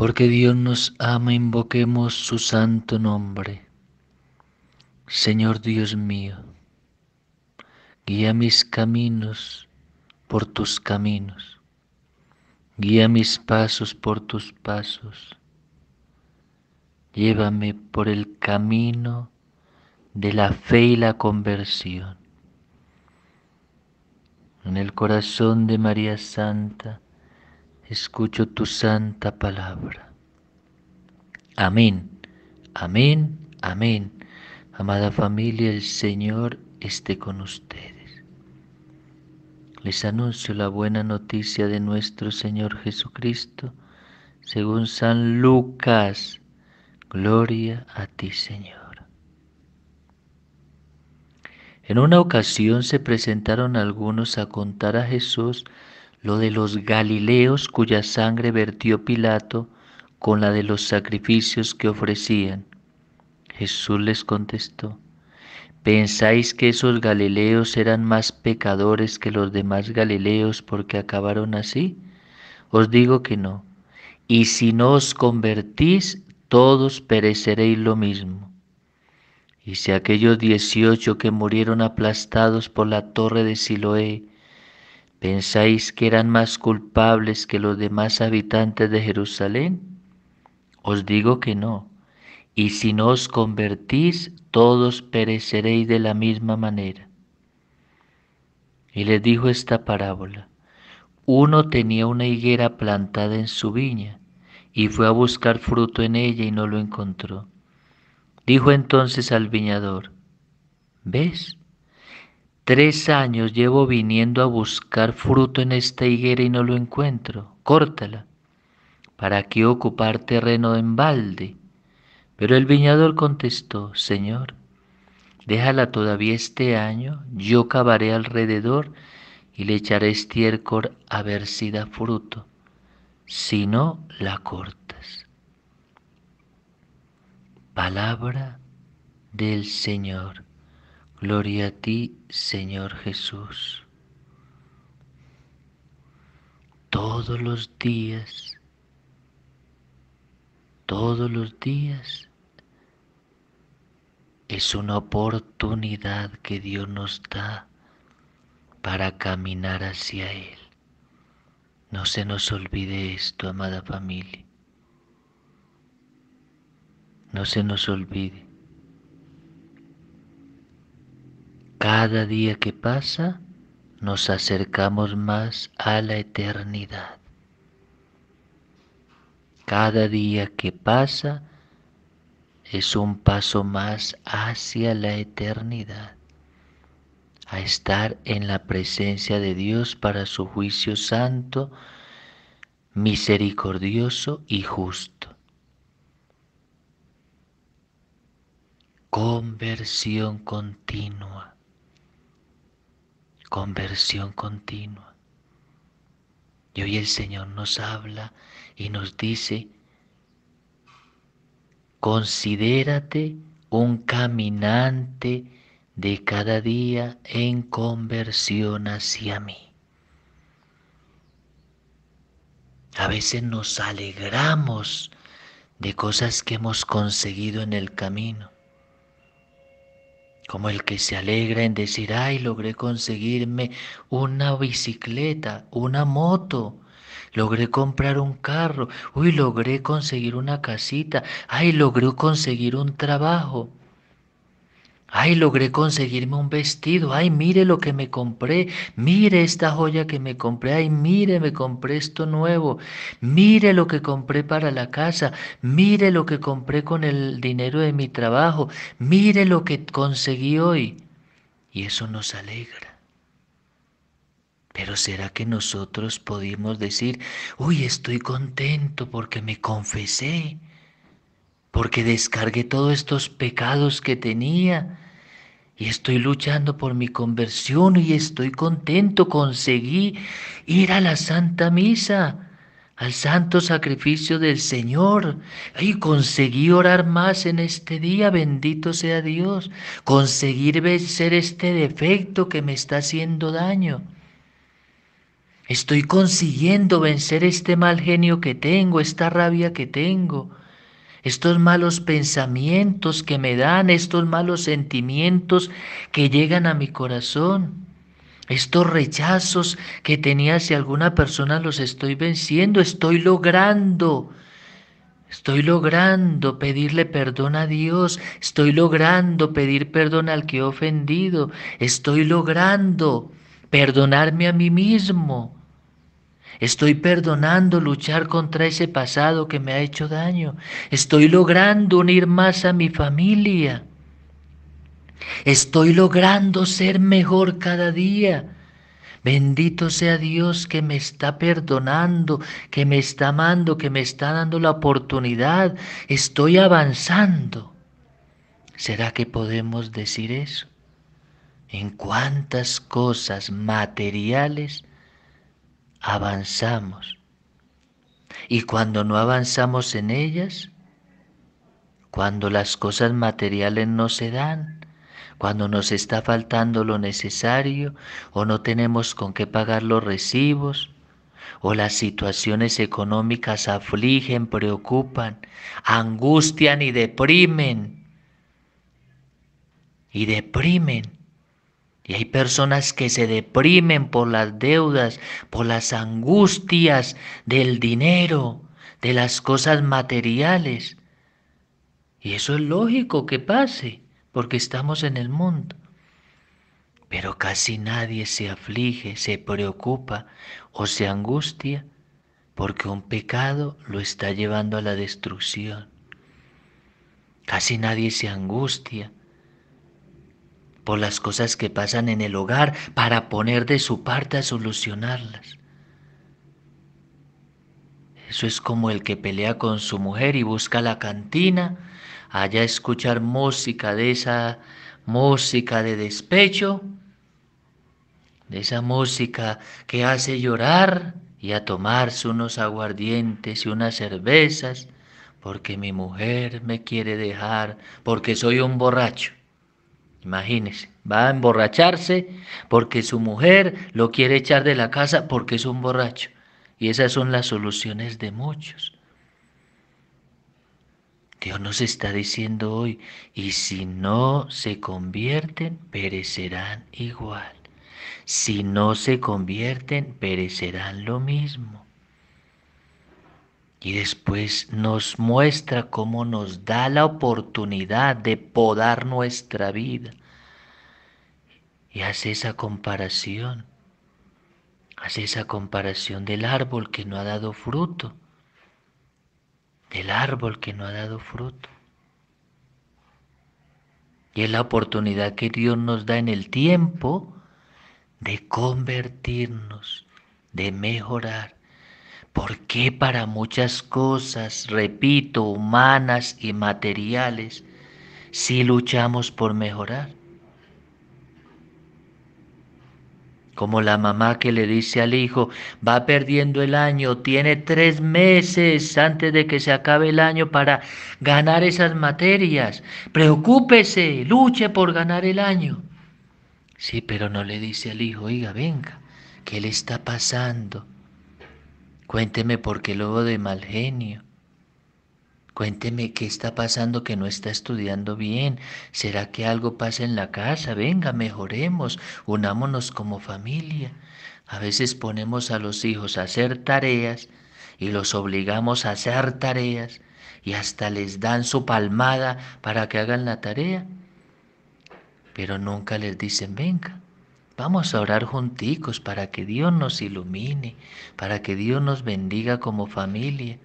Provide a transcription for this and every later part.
Porque Dios nos ama, invoquemos su santo nombre. Señor Dios mío, guía mis caminos por tus caminos, guía mis pasos por tus pasos, llévame por el camino de la fe y la conversión. En el corazón de María Santa, escucho tu santa palabra. Amén, amén, amén. Amada familia, el Señor esté con ustedes. Les anuncio la buena noticia de nuestro Señor Jesucristo, según San Lucas. Gloria a ti, Señor. En una ocasión se presentaron algunos a contar a Jesús lo de los Galileos cuya sangre vertió Pilato con la de los sacrificios que ofrecían. Jesús les contestó, ¿pensáis que esos Galileos eran más pecadores que los demás Galileos porque acabaron así? Os digo que no. Y si no os convertís, todos pereceréis lo mismo. Y si aquellos dieciocho que murieron aplastados por la torre de Siloé ¿Pensáis que eran más culpables que los demás habitantes de Jerusalén? Os digo que no. Y si no os convertís, todos pereceréis de la misma manera. Y les dijo esta parábola. Uno tenía una higuera plantada en su viña y fue a buscar fruto en ella y no lo encontró. Dijo entonces al viñador, ¿ves? Tres años llevo viniendo a buscar fruto en esta higuera y no lo encuentro. Córtala. ¿Para qué ocupar terreno en balde? Pero el viñador contestó, Señor, déjala todavía este año, yo cavaré alrededor y le echaré estiércol a ver si da fruto. Si no, la cortas. Palabra del Señor. Gloria a ti, Señor Jesús. Todos los días, todos los días es una oportunidad que Dios nos da para caminar hacia Él. No se nos olvide esto, amada familia. No se nos olvide. Cada día que pasa nos acercamos más a la eternidad. Cada día que pasa es un paso más hacia la eternidad, a estar en la presencia de Dios para su juicio santo, misericordioso y justo. Conversión continua conversión continua. Y hoy el Señor nos habla y nos dice, considérate un caminante de cada día en conversión hacia mí. A veces nos alegramos de cosas que hemos conseguido en el camino como el que se alegra en decir, ay, logré conseguirme una bicicleta, una moto, logré comprar un carro, uy, logré conseguir una casita, ay, logré conseguir un trabajo. Ay, logré conseguirme un vestido. Ay, mire lo que me compré. Mire esta joya que me compré. Ay, mire, me compré esto nuevo. Mire lo que compré para la casa. Mire lo que compré con el dinero de mi trabajo. Mire lo que conseguí hoy. Y eso nos alegra. Pero ¿será que nosotros podemos decir, uy, estoy contento porque me confesé? porque descargué todos estos pecados que tenía y estoy luchando por mi conversión y estoy contento, conseguí ir a la Santa Misa, al santo sacrificio del Señor y conseguí orar más en este día, bendito sea Dios, conseguir vencer este defecto que me está haciendo daño. Estoy consiguiendo vencer este mal genio que tengo, esta rabia que tengo estos malos pensamientos que me dan, estos malos sentimientos que llegan a mi corazón. Estos rechazos que tenía hacia alguna persona los estoy venciendo, estoy logrando. Estoy logrando pedirle perdón a Dios, estoy logrando pedir perdón al que he ofendido, estoy logrando perdonarme a mí mismo. Estoy perdonando luchar contra ese pasado que me ha hecho daño. Estoy logrando unir más a mi familia. Estoy logrando ser mejor cada día. Bendito sea Dios que me está perdonando, que me está amando, que me está dando la oportunidad. Estoy avanzando. ¿Será que podemos decir eso? En cuántas cosas materiales avanzamos. Y cuando no avanzamos en ellas, cuando las cosas materiales no se dan, cuando nos está faltando lo necesario o no tenemos con qué pagar los recibos, o las situaciones económicas afligen, preocupan, angustian y deprimen. Y deprimen. Y hay personas que se deprimen por las deudas, por las angustias del dinero, de las cosas materiales. Y eso es lógico que pase, porque estamos en el mundo. Pero casi nadie se aflige, se preocupa o se angustia porque un pecado lo está llevando a la destrucción. Casi nadie se angustia o las cosas que pasan en el hogar para poner de su parte a solucionarlas. Eso es como el que pelea con su mujer y busca la cantina, allá escuchar música de esa música de despecho, de esa música que hace llorar y a tomarse unos aguardientes y unas cervezas, porque mi mujer me quiere dejar, porque soy un borracho. Imagínense, va a emborracharse porque su mujer lo quiere echar de la casa porque es un borracho. Y esas son las soluciones de muchos. Dios nos está diciendo hoy, y si no se convierten, perecerán igual. Si no se convierten, perecerán lo mismo. Y después nos muestra cómo nos da la oportunidad de podar nuestra vida. Y hace esa comparación. Hace esa comparación del árbol que no ha dado fruto. Del árbol que no ha dado fruto. Y es la oportunidad que Dios nos da en el tiempo de convertirnos, de mejorar, ¿Por qué para muchas cosas, repito, humanas y materiales, si luchamos por mejorar? Como la mamá que le dice al hijo, va perdiendo el año, tiene tres meses antes de que se acabe el año para ganar esas materias. Preocúpese, luche por ganar el año. Sí, pero no le dice al hijo, oiga, venga, ¿qué le está pasando? Cuénteme por qué lobo de mal genio. Cuénteme qué está pasando que no está estudiando bien. ¿Será que algo pasa en la casa? Venga, mejoremos, unámonos como familia. A veces ponemos a los hijos a hacer tareas y los obligamos a hacer tareas y hasta les dan su palmada para que hagan la tarea. Pero nunca les dicen, venga, Vamos a orar junticos para que Dios nos ilumine, para que Dios nos bendiga como familia,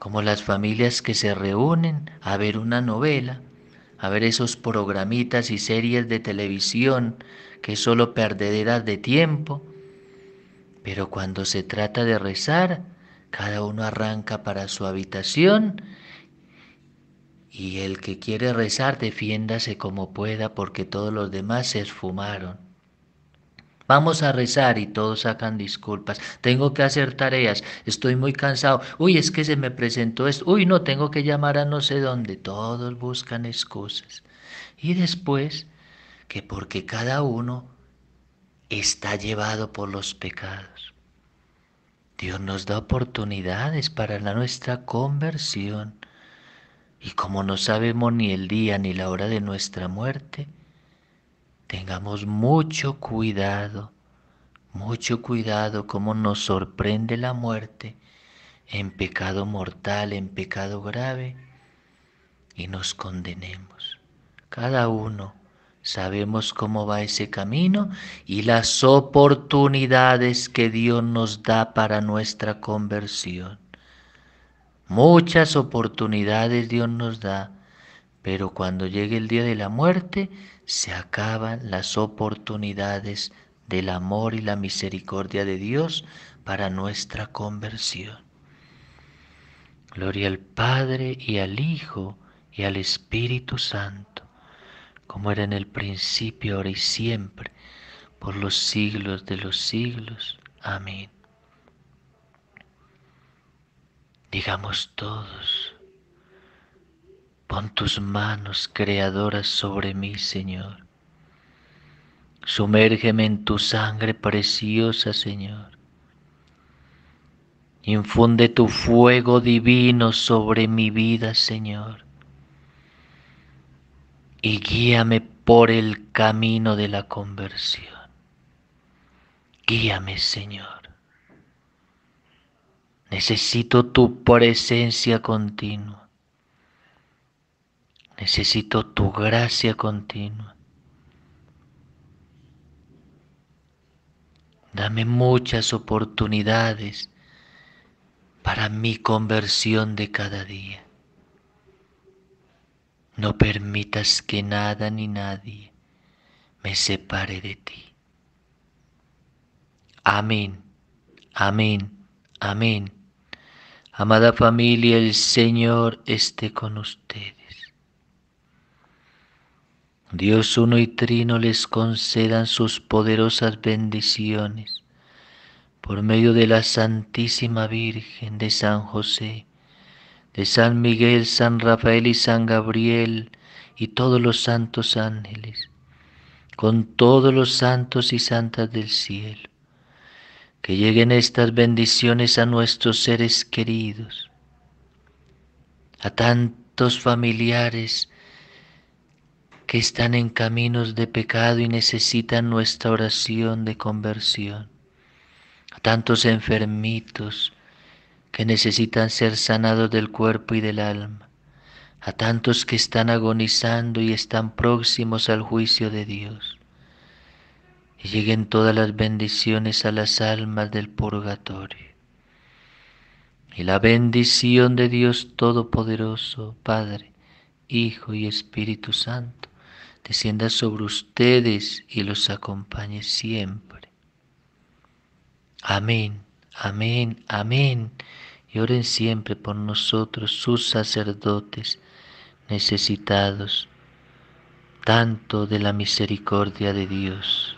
como las familias que se reúnen a ver una novela, a ver esos programitas y series de televisión que solo perderás de tiempo. Pero cuando se trata de rezar, cada uno arranca para su habitación y el que quiere rezar, defiéndase como pueda, porque todos los demás se esfumaron. Vamos a rezar y todos sacan disculpas. Tengo que hacer tareas, estoy muy cansado. Uy, es que se me presentó esto. Uy, no, tengo que llamar a no sé dónde. Todos buscan excusas. Y después, que porque cada uno está llevado por los pecados. Dios nos da oportunidades para la nuestra conversión. Y como no sabemos ni el día ni la hora de nuestra muerte, tengamos mucho cuidado, mucho cuidado como nos sorprende la muerte en pecado mortal, en pecado grave, y nos condenemos. Cada uno sabemos cómo va ese camino y las oportunidades que Dios nos da para nuestra conversión. Muchas oportunidades Dios nos da, pero cuando llegue el día de la muerte se acaban las oportunidades del amor y la misericordia de Dios para nuestra conversión. Gloria al Padre y al Hijo y al Espíritu Santo, como era en el principio, ahora y siempre, por los siglos de los siglos. Amén. digamos todos, pon tus manos creadoras sobre mí, Señor. Sumérgeme en tu sangre preciosa, Señor. Infunde tu fuego divino sobre mi vida, Señor. Y guíame por el camino de la conversión. Guíame, Señor. Necesito tu presencia continua. Necesito tu gracia continua. Dame muchas oportunidades para mi conversión de cada día. No permitas que nada ni nadie me separe de ti. Amén, amén, amén. Amada familia, el Señor esté con ustedes. Dios uno y trino les concedan sus poderosas bendiciones por medio de la Santísima Virgen de San José, de San Miguel, San Rafael y San Gabriel y todos los santos ángeles, con todos los santos y santas del cielo que lleguen estas bendiciones a nuestros seres queridos, a tantos familiares que están en caminos de pecado y necesitan nuestra oración de conversión, a tantos enfermitos que necesitan ser sanados del cuerpo y del alma, a tantos que están agonizando y están próximos al juicio de Dios y lleguen todas las bendiciones a las almas del purgatorio. Y la bendición de Dios Todopoderoso, Padre, Hijo y Espíritu Santo, descienda sobre ustedes y los acompañe siempre. Amén, amén, amén. Y oren siempre por nosotros, sus sacerdotes, necesitados tanto de la misericordia de Dios.